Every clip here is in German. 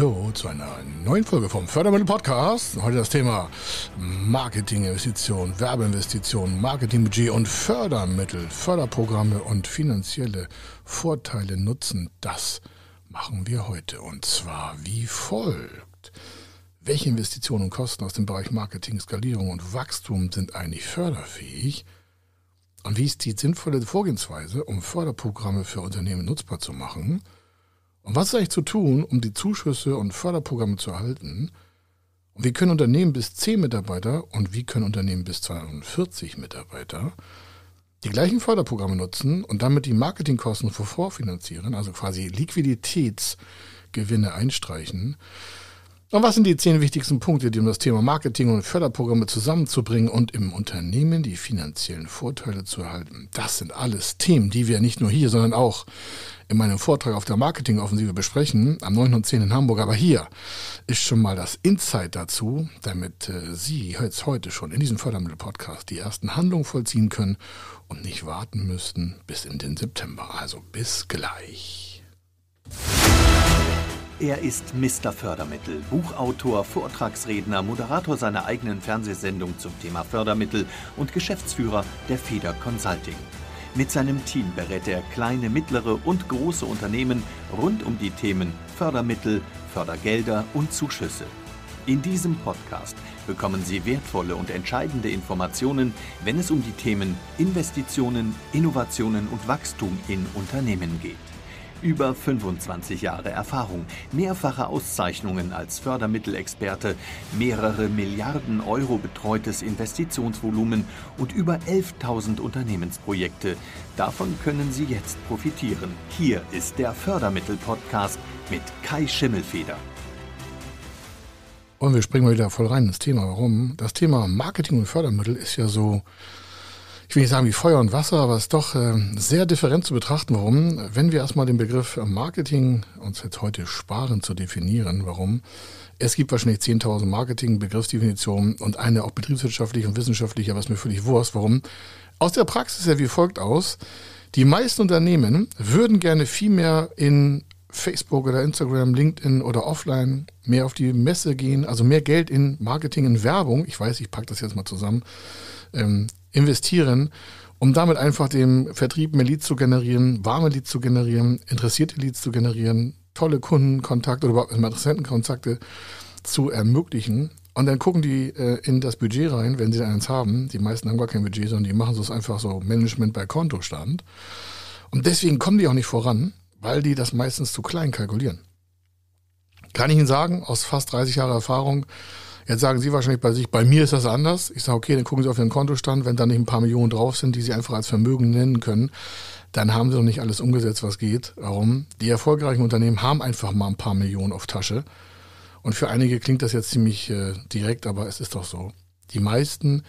Hallo zu einer neuen Folge vom Fördermittel Podcast. Heute das Thema Marketinginvestitionen, Werbeinvestitionen, Marketingbudget und Fördermittel, Förderprogramme und finanzielle Vorteile nutzen. Das machen wir heute und zwar wie folgt. Welche Investitionen und Kosten aus dem Bereich Marketing, Skalierung und Wachstum sind eigentlich förderfähig? Und wie ist die sinnvolle Vorgehensweise, um Förderprogramme für Unternehmen nutzbar zu machen? Und was ist eigentlich zu tun, um die Zuschüsse und Förderprogramme zu erhalten? Und wie können Unternehmen bis 10 Mitarbeiter und wie können Unternehmen bis 240 Mitarbeiter die gleichen Förderprogramme nutzen und damit die Marketingkosten vorfinanzieren, also quasi Liquiditätsgewinne einstreichen? Und was sind die zehn wichtigsten Punkte, die um das Thema Marketing und Förderprogramme zusammenzubringen und im Unternehmen die finanziellen Vorteile zu erhalten? Das sind alles Themen, die wir nicht nur hier, sondern auch in meinem Vortrag auf der Marketingoffensive besprechen, am 9. und 10. in Hamburg. Aber hier ist schon mal das Insight dazu, damit äh, Sie jetzt heute schon in diesem Fördermittel-Podcast die ersten Handlungen vollziehen können und nicht warten müssten bis in den September. Also bis gleich. Er ist Mr. Fördermittel, Buchautor, Vortragsredner, Moderator seiner eigenen Fernsehsendung zum Thema Fördermittel und Geschäftsführer der Feder Consulting. Mit seinem Team berät er kleine, mittlere und große Unternehmen rund um die Themen Fördermittel, Fördergelder und Zuschüsse. In diesem Podcast bekommen Sie wertvolle und entscheidende Informationen, wenn es um die Themen Investitionen, Innovationen und Wachstum in Unternehmen geht. Über 25 Jahre Erfahrung, mehrfache Auszeichnungen als Fördermittelexperte, mehrere Milliarden Euro betreutes Investitionsvolumen und über 11.000 Unternehmensprojekte. Davon können Sie jetzt profitieren. Hier ist der Fördermittel-Podcast mit Kai Schimmelfeder. Und wir springen mal wieder voll rein ins Thema. Warum? Das Thema Marketing und Fördermittel ist ja so ich will nicht sagen wie Feuer und Wasser, aber es ist doch ähm, sehr different zu betrachten, warum, wenn wir erstmal den Begriff Marketing uns jetzt heute sparen zu definieren, warum, es gibt wahrscheinlich 10.000 Marketing-Begriffsdefinitionen und eine auch betriebswirtschaftlich und wissenschaftlich, aber es ist mir völlig wurscht. warum. Aus der Praxis ja wie folgt aus, die meisten Unternehmen würden gerne viel mehr in Facebook oder Instagram, LinkedIn oder offline mehr auf die Messe gehen, also mehr Geld in Marketing, in Werbung, ich weiß, ich packe das jetzt mal zusammen, ähm, investieren, um damit einfach dem Vertrieb mehr Leads zu generieren, warme Leads zu generieren, interessierte Leads zu generieren, tolle Kundenkontakte oder überhaupt Interessentenkontakte zu ermöglichen. Und dann gucken die äh, in das Budget rein, wenn sie dann eins haben. Die meisten haben gar kein Budget, sondern die machen es einfach so Management bei Kontostand. Und deswegen kommen die auch nicht voran, weil die das meistens zu klein kalkulieren. Kann ich Ihnen sagen, aus fast 30 Jahren Erfahrung, Jetzt sagen Sie wahrscheinlich bei sich, bei mir ist das anders. Ich sage, okay, dann gucken Sie auf Ihren Kontostand. Wenn da nicht ein paar Millionen drauf sind, die Sie einfach als Vermögen nennen können, dann haben Sie noch nicht alles umgesetzt, was geht. Warum? Die erfolgreichen Unternehmen haben einfach mal ein paar Millionen auf Tasche. Und für einige klingt das jetzt ziemlich äh, direkt, aber es ist doch so. Die meisten,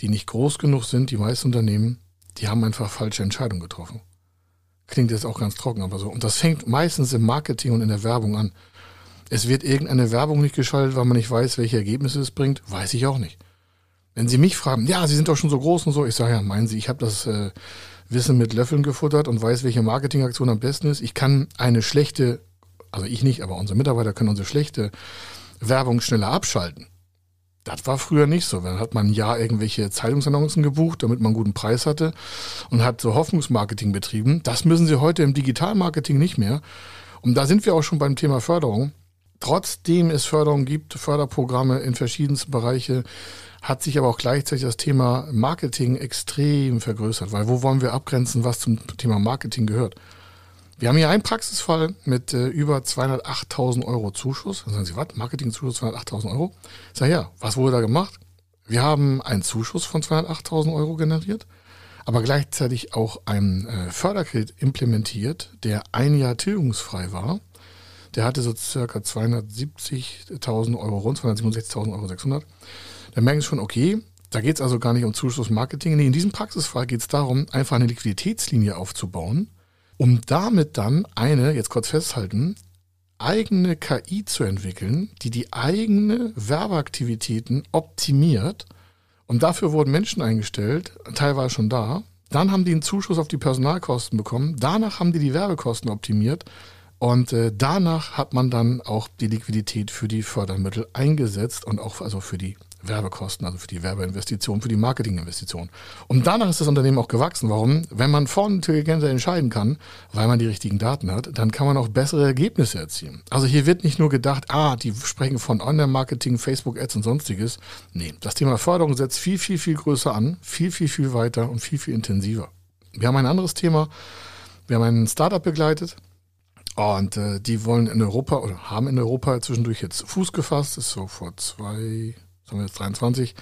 die nicht groß genug sind, die meisten Unternehmen, die haben einfach falsche Entscheidungen getroffen. Klingt jetzt auch ganz trocken, aber so. Und das fängt meistens im Marketing und in der Werbung an. Es wird irgendeine Werbung nicht geschaltet, weil man nicht weiß, welche Ergebnisse es bringt. Weiß ich auch nicht. Wenn Sie mich fragen, ja, Sie sind doch schon so groß und so, ich sage ja, meinen Sie, ich habe das äh, Wissen mit Löffeln gefuttert und weiß, welche Marketingaktion am besten ist. Ich kann eine schlechte, also ich nicht, aber unsere Mitarbeiter können unsere schlechte Werbung schneller abschalten. Das war früher nicht so. Dann hat man ein Jahr irgendwelche Zeitungsannoncen gebucht, damit man einen guten Preis hatte und hat so Hoffnungsmarketing betrieben. Das müssen Sie heute im Digitalmarketing nicht mehr. Und da sind wir auch schon beim Thema Förderung. Trotzdem es Förderung gibt, Förderprogramme in verschiedensten Bereichen, hat sich aber auch gleichzeitig das Thema Marketing extrem vergrößert, weil wo wollen wir abgrenzen, was zum Thema Marketing gehört? Wir haben hier einen Praxisfall mit äh, über 208.000 Euro Zuschuss. Dann sagen Sie, was? Marketingzuschuss 208.000 Euro? Ich sage, ja, was wurde da gemacht? Wir haben einen Zuschuss von 208.000 Euro generiert, aber gleichzeitig auch einen äh, Förderkredit implementiert, der ein Jahr tilgungsfrei war der hatte so circa 270.000 Euro rund, 267.000 Euro. 600. Da merken Sie schon, okay, da geht es also gar nicht um Zuschussmarketing. Nee, in diesem Praxisfall geht es darum, einfach eine Liquiditätslinie aufzubauen, um damit dann eine, jetzt kurz festhalten, eigene KI zu entwickeln, die die eigene Werbeaktivitäten optimiert. Und dafür wurden Menschen eingestellt, teilweise schon da. Dann haben die einen Zuschuss auf die Personalkosten bekommen. Danach haben die die Werbekosten optimiert. Und äh, danach hat man dann auch die Liquidität für die Fördermittel eingesetzt und auch also für die Werbekosten, also für die Werbeinvestition, für die Marketinginvestition. Und danach ist das Unternehmen auch gewachsen. Warum? Wenn man vorne intelligenter entscheiden kann, weil man die richtigen Daten hat, dann kann man auch bessere Ergebnisse erzielen. Also hier wird nicht nur gedacht, ah, die sprechen von Online-Marketing, Facebook-Ads und sonstiges. Nee, das Thema Förderung setzt viel, viel, viel größer an, viel, viel, viel weiter und viel, viel intensiver. Wir haben ein anderes Thema. Wir haben ein Startup begleitet Ah, und äh, die wollen in Europa oder haben in Europa zwischendurch jetzt Fuß gefasst, Das ist so vor zwei, sagen wir jetzt 23.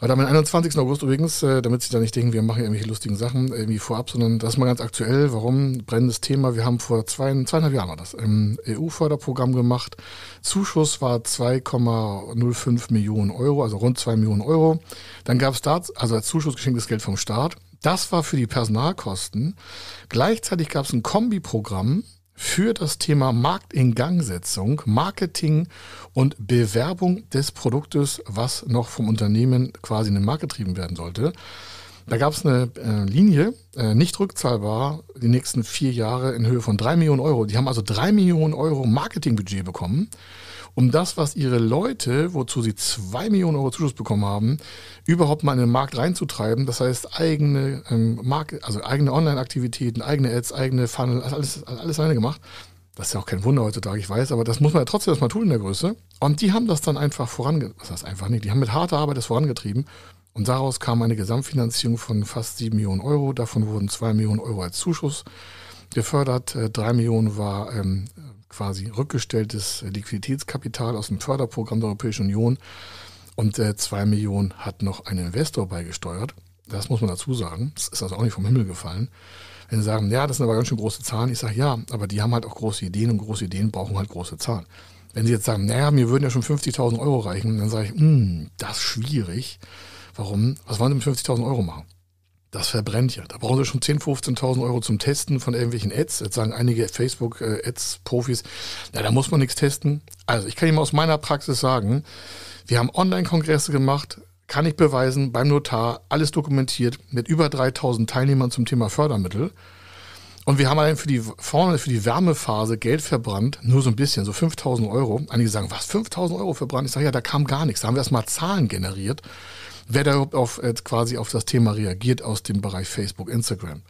Heute am 21. August übrigens, äh, damit Sie da nicht denken, wir machen irgendwelche lustigen Sachen irgendwie vorab, sondern das ist mal ganz aktuell. Warum? Brennendes Thema. Wir haben vor zwei, zweieinhalb Jahren war das im EU-Förderprogramm gemacht. Zuschuss war 2,05 Millionen Euro, also rund 2 Millionen Euro. Dann gab es da, also als Zuschuss geschenktes Geld vom Staat. Das war für die Personalkosten. Gleichzeitig gab es ein Kombiprogramm für das Thema Marktingangsetzung, Marketing und Bewerbung des Produktes, was noch vom Unternehmen quasi in den Markt getrieben werden sollte. Da gab es eine äh, Linie, äh, nicht rückzahlbar, die nächsten vier Jahre in Höhe von drei Millionen Euro. Die haben also drei Millionen Euro Marketingbudget bekommen um das, was ihre Leute, wozu sie zwei Millionen Euro Zuschuss bekommen haben, überhaupt mal in den Markt reinzutreiben. Das heißt, eigene ähm, Mark also eigene Online-Aktivitäten, eigene Ads, eigene Funnel, alles, alles alleine gemacht. Das ist ja auch kein Wunder heutzutage, ich weiß, aber das muss man ja trotzdem erstmal tun in der Größe. Und die haben das dann einfach vorangetrieben. Das heißt einfach nicht, die haben mit harter Arbeit das vorangetrieben. Und daraus kam eine Gesamtfinanzierung von fast sieben Millionen Euro. Davon wurden zwei Millionen Euro als Zuschuss gefördert. Äh, drei Millionen war ähm, quasi rückgestelltes äh, Liquiditätskapital aus dem Förderprogramm der Europäischen Union und 2 äh, Millionen hat noch ein Investor beigesteuert. Das muss man dazu sagen. Das ist also auch nicht vom Himmel gefallen. Wenn sie sagen, ja, das sind aber ganz schön große Zahlen, ich sage, ja, aber die haben halt auch große Ideen und große Ideen brauchen halt große Zahlen. Wenn sie jetzt sagen, naja, mir würden ja schon 50.000 Euro reichen, dann sage ich, hm, das ist schwierig. Warum? Was wollen sie mit 50.000 Euro machen? Das verbrennt ja. Da brauchen sie schon 10.000, 15.000 Euro zum Testen von irgendwelchen Ads. Jetzt sagen einige Facebook-Ads-Profis, äh, na, da muss man nichts testen. Also, ich kann Ihnen aus meiner Praxis sagen, wir haben Online-Kongresse gemacht, kann ich beweisen, beim Notar, alles dokumentiert, mit über 3.000 Teilnehmern zum Thema Fördermittel. Und wir haben allein für die vorne für die Wärmephase Geld verbrannt, nur so ein bisschen, so 5000 Euro. Einige sagen, was, 5000 Euro verbrannt? Ich sage, ja, da kam gar nichts. Da haben wir erstmal Zahlen generiert wer darauf auf, äh, quasi auf das Thema reagiert aus dem Bereich Facebook, Instagram.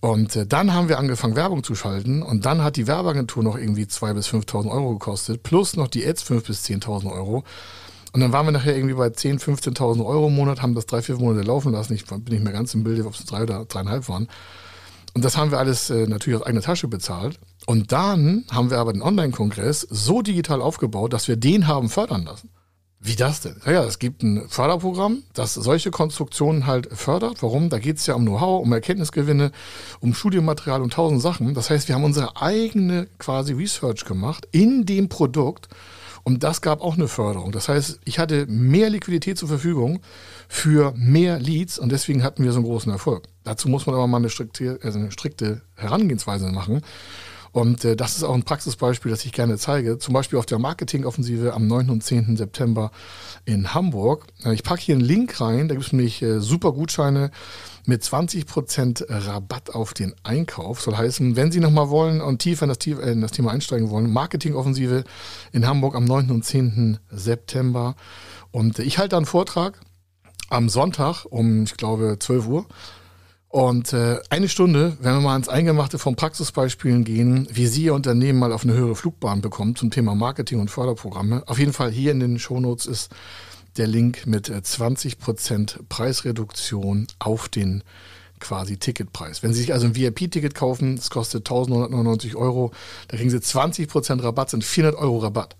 Und äh, dann haben wir angefangen, Werbung zu schalten. Und dann hat die Werbeagentur noch irgendwie 2.000 bis 5.000 Euro gekostet, plus noch die Ads 5.000 bis 10.000 Euro. Und dann waren wir nachher irgendwie bei 10.000, 15.000 Euro im Monat, haben das drei, vier Monate laufen lassen. Ich bin nicht mehr ganz im Bilde, ob es drei oder dreieinhalb waren. Und das haben wir alles äh, natürlich aus eigener Tasche bezahlt. Und dann haben wir aber den Online-Kongress so digital aufgebaut, dass wir den haben fördern lassen. Wie das denn? Naja, es gibt ein Förderprogramm, das solche Konstruktionen halt fördert. Warum? Da geht es ja um Know-how, um Erkenntnisgewinne, um Studienmaterial und tausend Sachen. Das heißt, wir haben unsere eigene quasi Research gemacht in dem Produkt. Und das gab auch eine Förderung. Das heißt, ich hatte mehr Liquidität zur Verfügung für mehr Leads und deswegen hatten wir so einen großen Erfolg. Dazu muss man aber mal eine strikte, also eine strikte Herangehensweise machen. Und äh, das ist auch ein Praxisbeispiel, das ich gerne zeige. Zum Beispiel auf der Marketingoffensive am 9. und 10. September in Hamburg. Äh, ich packe hier einen Link rein, da gibt es nämlich äh, super Gutscheine mit 20% Rabatt auf den Einkauf. Soll heißen, wenn Sie nochmal wollen und tiefer in das, äh, in das Thema einsteigen wollen, Marketingoffensive in Hamburg am 9. und 10. September. Und äh, ich halte da einen Vortrag am Sonntag um, ich glaube, 12 Uhr und äh, eine Stunde, wenn wir mal ans Eingemachte von Praxisbeispielen gehen, wie Sie Ihr Unternehmen mal auf eine höhere Flugbahn bekommen zum Thema Marketing und Förderprogramme. Auf jeden Fall hier in den Shownotes ist der Link mit 20% äh, Preisreduktion auf den quasi Ticketpreis. Wenn Sie sich also ein VIP-Ticket kaufen, das kostet 1199 Euro, da kriegen Sie 20% Rabatt, sind 400 Euro Rabatt.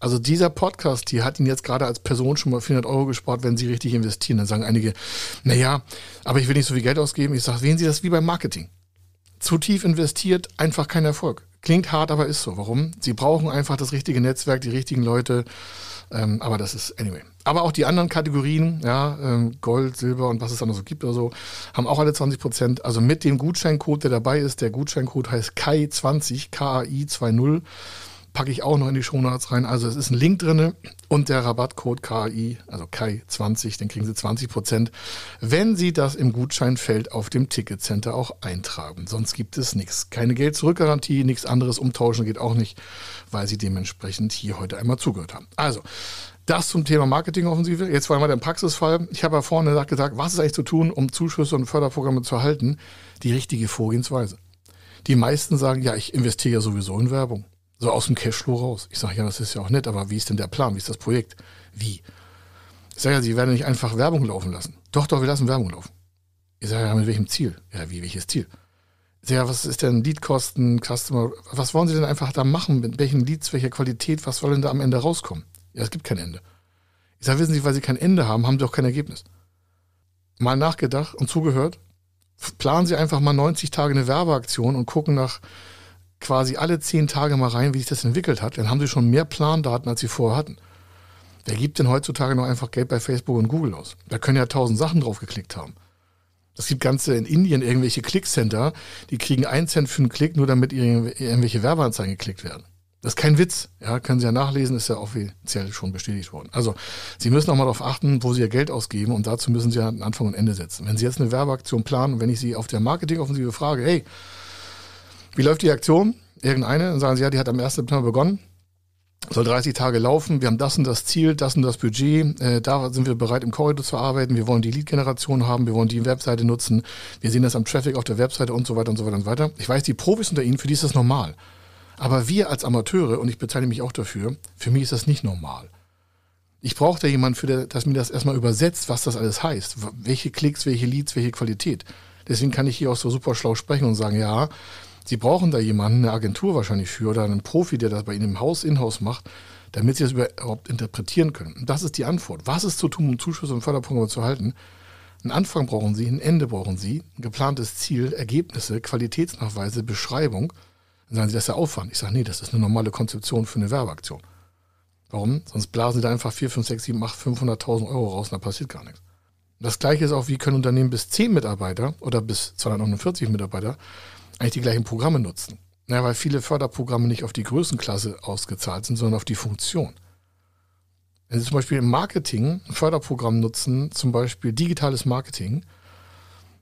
Also dieser Podcast hier hat Ihnen jetzt gerade als Person schon mal 400 Euro gespart, wenn Sie richtig investieren. Dann sagen einige, naja, aber ich will nicht so viel Geld ausgeben. Ich sage, sehen Sie das wie beim Marketing. Zu tief investiert, einfach kein Erfolg. Klingt hart, aber ist so. Warum? Sie brauchen einfach das richtige Netzwerk, die richtigen Leute. Ähm, aber das ist, anyway. Aber auch die anderen Kategorien, ja, ähm, Gold, Silber und was es da noch so gibt oder so, haben auch alle 20 Prozent. Also mit dem Gutscheincode, der dabei ist, der Gutscheincode heißt KAI20, K-A-I 20 packe ich auch noch in die Shownotes rein. Also es ist ein Link drin und der Rabattcode KI, also KI20, den kriegen Sie 20 Prozent, wenn Sie das im Gutscheinfeld auf dem Ticketcenter auch eintragen. Sonst gibt es nichts. Keine Geld-Zurück-Garantie, nichts anderes umtauschen geht auch nicht, weil Sie dementsprechend hier heute einmal zugehört haben. Also, das zum Thema Marketingoffensive. Jetzt wollen wir der Praxisfall. Ich habe ja vorne gesagt, was ist eigentlich zu tun, um Zuschüsse und Förderprogramme zu erhalten? Die richtige Vorgehensweise. Die meisten sagen, ja, ich investiere ja sowieso in Werbung. So aus dem Cashflow raus. Ich sage, ja, das ist ja auch nett, aber wie ist denn der Plan? Wie ist das Projekt? Wie? Ich sage ja, Sie werden nicht einfach Werbung laufen lassen. Doch, doch, wir lassen Werbung laufen. Ich sage ja, mit welchem Ziel? Ja, wie, welches Ziel? Ich sage, ja, was ist denn Leadkosten, Customer? Was wollen Sie denn einfach da machen? Mit welchen Leads, welcher Qualität? Was soll denn da am Ende rauskommen? Ja, es gibt kein Ende. Ich sage, wissen Sie, weil Sie kein Ende haben, haben Sie auch kein Ergebnis. Mal nachgedacht und zugehört. Planen Sie einfach mal 90 Tage eine Werbeaktion und gucken nach, quasi alle zehn Tage mal rein, wie sich das entwickelt hat, dann haben sie schon mehr Plandaten, als sie vorher hatten. Wer gibt denn heutzutage noch einfach Geld bei Facebook und Google aus? Da können ja tausend Sachen drauf geklickt haben. Es gibt ganze in Indien irgendwelche Klickcenter, die kriegen einen Cent für einen Klick, nur damit irgendwelche Werbeanzeigen geklickt werden. Das ist kein Witz. Ja, können Sie ja nachlesen, ist ja offiziell schon bestätigt worden. Also, Sie müssen auch mal darauf achten, wo Sie Ihr Geld ausgeben und dazu müssen Sie ja einen Anfang und Ende setzen. Wenn Sie jetzt eine Werbeaktion planen, wenn ich Sie auf der Marketingoffensive frage, hey, wie läuft die Aktion? Irgendeine? Dann sagen sie, ja, die hat am 1. September begonnen soll 30 Tage laufen, wir haben das und das Ziel, das und das Budget, äh, da sind wir bereit im Korridor zu arbeiten, wir wollen die Lead-Generation haben, wir wollen die Webseite nutzen, wir sehen das am Traffic auf der Webseite und so weiter und so weiter und so weiter. Ich weiß, die Profis unter Ihnen, für die ist das normal. Aber wir als Amateure, und ich bezeichne mich auch dafür, für mich ist das nicht normal. Ich brauche da jemanden, für der, dass mir das erstmal übersetzt, was das alles heißt. Welche Klicks, welche Leads, welche Qualität. Deswegen kann ich hier auch so super schlau sprechen und sagen, ja, Sie brauchen da jemanden, eine Agentur wahrscheinlich für oder einen Profi, der das bei Ihnen im Haus, in-house macht, damit Sie das überhaupt interpretieren können. Und das ist die Antwort. Was ist zu tun, um Zuschüsse und Förderprogramme zu halten? Einen Anfang brauchen Sie, ein Ende brauchen Sie, ein geplantes Ziel, Ergebnisse, Qualitätsnachweise, Beschreibung. Dann sagen Sie, das ist der Aufwand. Ich sage, nee, das ist eine normale Konzeption für eine Werbeaktion. Warum? Sonst blasen Sie da einfach 4, 5, 6, 7, 8, 500.000 Euro raus und da passiert gar nichts. Das gleiche ist auch, wie können Unternehmen bis 10 Mitarbeiter oder bis 249 Mitarbeiter eigentlich die gleichen Programme nutzen. Ja, weil viele Förderprogramme nicht auf die Größenklasse ausgezahlt sind, sondern auf die Funktion. Wenn Sie zum Beispiel im Marketing ein Förderprogramm nutzen, zum Beispiel digitales Marketing,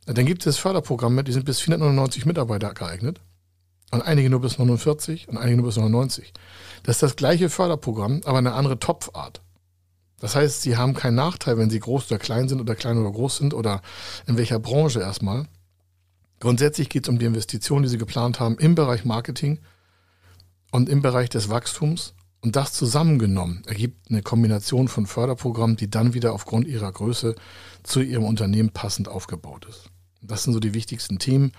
dann gibt es Förderprogramme, die sind bis 499 Mitarbeiter geeignet und einige nur bis 49 und einige nur bis 99. Das ist das gleiche Förderprogramm, aber eine andere Topfart. Das heißt, Sie haben keinen Nachteil, wenn Sie groß oder klein sind oder klein oder groß sind oder in welcher Branche erstmal, Grundsätzlich geht es um die Investitionen, die Sie geplant haben im Bereich Marketing und im Bereich des Wachstums. Und das zusammengenommen ergibt eine Kombination von Förderprogrammen, die dann wieder aufgrund ihrer Größe zu Ihrem Unternehmen passend aufgebaut ist. Das sind so die wichtigsten Themen.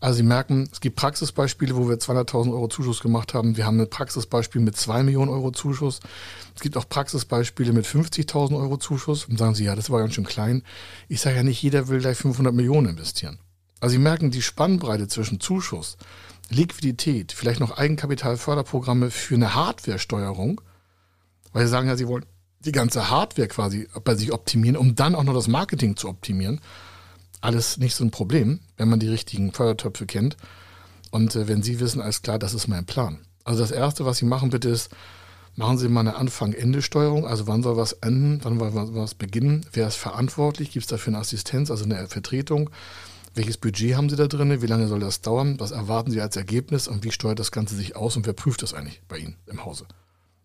Also Sie merken, es gibt Praxisbeispiele, wo wir 200.000 Euro Zuschuss gemacht haben. Wir haben ein Praxisbeispiel mit 2 Millionen Euro Zuschuss. Es gibt auch Praxisbeispiele mit 50.000 Euro Zuschuss. Und sagen Sie, ja, das war ganz schön klein. Ich sage ja nicht, jeder will gleich 500 Millionen investieren. Also Sie merken, die Spannbreite zwischen Zuschuss, Liquidität, vielleicht noch Eigenkapitalförderprogramme für eine Hardware-Steuerung, weil Sie sagen ja, Sie wollen die ganze Hardware quasi bei sich optimieren, um dann auch noch das Marketing zu optimieren. Alles nicht so ein Problem, wenn man die richtigen Fördertöpfe kennt. Und äh, wenn Sie wissen, alles klar, das ist mein Plan. Also das Erste, was Sie machen bitte ist, machen Sie mal eine Anfang-Ende-Steuerung. Also wann soll was enden, wann soll was beginnen, wer ist verantwortlich, gibt es dafür eine Assistenz, also eine Vertretung welches Budget haben Sie da drin? Wie lange soll das dauern? Was erwarten Sie als Ergebnis und wie steuert das Ganze sich aus und wer prüft das eigentlich bei Ihnen im Hause?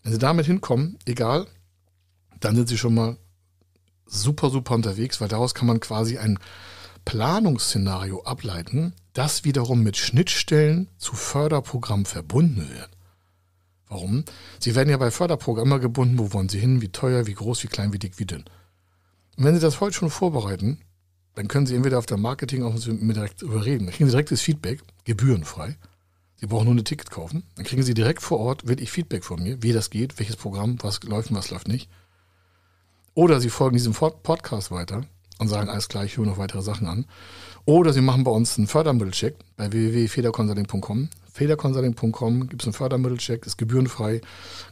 Wenn Sie damit hinkommen, egal, dann sind Sie schon mal super, super unterwegs, weil daraus kann man quasi ein Planungsszenario ableiten, das wiederum mit Schnittstellen zu Förderprogrammen verbunden wird. Warum? Sie werden ja bei Förderprogrammen gebunden, wo wollen Sie hin, wie teuer, wie groß, wie klein, wie dick, wie dünn. Und wenn Sie das heute schon vorbereiten, dann können Sie entweder auf der Marketing auch mit mir direkt überreden. Dann kriegen Sie direktes Feedback, gebührenfrei. Sie brauchen nur ein Ticket kaufen. Dann kriegen Sie direkt vor Ort wirklich Feedback von mir, wie das geht, welches Programm, was läuft und was läuft nicht. Oder Sie folgen diesem Podcast weiter und sagen, alles klar, ich höre noch weitere Sachen an. Oder Sie machen bei uns einen Fördermittelcheck bei www.federconsulting.com. Federconsulting.com gibt es einen Fördermittelcheck, ist gebührenfrei,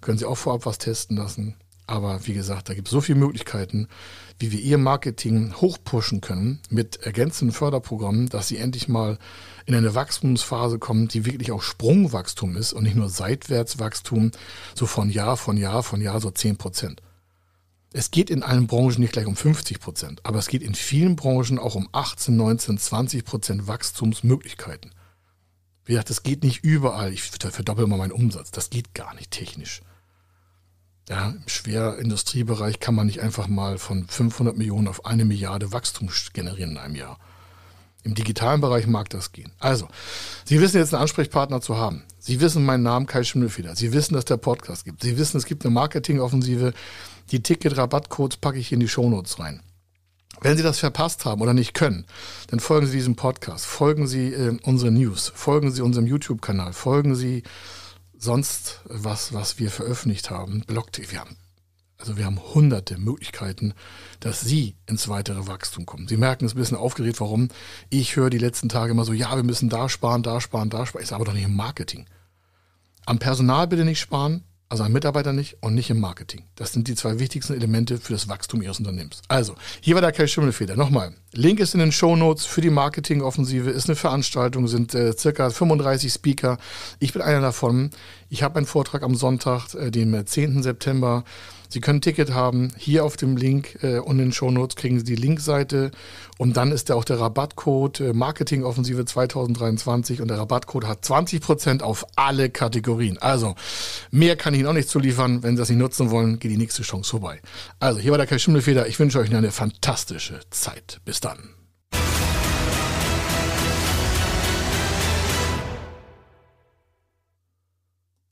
können Sie auch vorab was testen lassen. Aber wie gesagt, da gibt es so viele Möglichkeiten, wie wir ihr Marketing hochpushen können mit ergänzenden Förderprogrammen, dass sie endlich mal in eine Wachstumsphase kommen, die wirklich auch Sprungwachstum ist und nicht nur Seitwärtswachstum, so von Jahr, von Jahr, von Jahr, so 10 Prozent. Es geht in allen Branchen nicht gleich um 50 Prozent, aber es geht in vielen Branchen auch um 18, 19, 20 Prozent Wachstumsmöglichkeiten. Wie gesagt, das geht nicht überall. Ich verdoppel mal meinen Umsatz. Das geht gar nicht technisch ja, im Schwerindustriebereich kann man nicht einfach mal von 500 Millionen auf eine Milliarde Wachstum generieren in einem Jahr. Im digitalen Bereich mag das gehen. Also, Sie wissen jetzt einen Ansprechpartner zu haben. Sie wissen meinen Namen Kai Schmüllfeder. Sie wissen, dass der Podcast gibt. Sie wissen, es gibt eine Marketingoffensive. Die Ticket-Rabattcodes packe ich in die Shownotes rein. Wenn Sie das verpasst haben oder nicht können, dann folgen Sie diesem Podcast, folgen Sie äh, unseren News, folgen Sie unserem YouTube-Kanal, folgen Sie sonst was, was wir veröffentlicht haben, blockt, wir haben also wir haben hunderte Möglichkeiten, dass Sie ins weitere Wachstum kommen. Sie merken, es ein bisschen aufgeregt, warum. Ich höre die letzten Tage immer so, ja, wir müssen da sparen, da sparen, da sparen. Ist aber doch nicht im Marketing. Am Personal bitte nicht sparen, also an Mitarbeiter nicht und nicht im Marketing. Das sind die zwei wichtigsten Elemente für das Wachstum Ihres Unternehmens. Also, hier war der Kai Schimmelfeder. Nochmal, Link ist in den Show Notes für die Marketingoffensive, ist eine Veranstaltung, sind äh, circa 35 Speaker. Ich bin einer davon. Ich habe einen Vortrag am Sonntag, äh, den 10. Äh, September. Sie können ein Ticket haben, hier auf dem Link äh, und in den Show Notes kriegen Sie die Linkseite und dann ist da auch der Rabattcode äh, Marketingoffensive 2023 und der Rabattcode hat 20% auf alle Kategorien. Also, mehr kann ich Ihnen auch nicht zuliefern. Wenn Sie das nicht nutzen wollen, geht die nächste Chance vorbei. Also, hier war der Kai Schimmelfeder. Ich wünsche euch eine fantastische Zeit. Bis dann.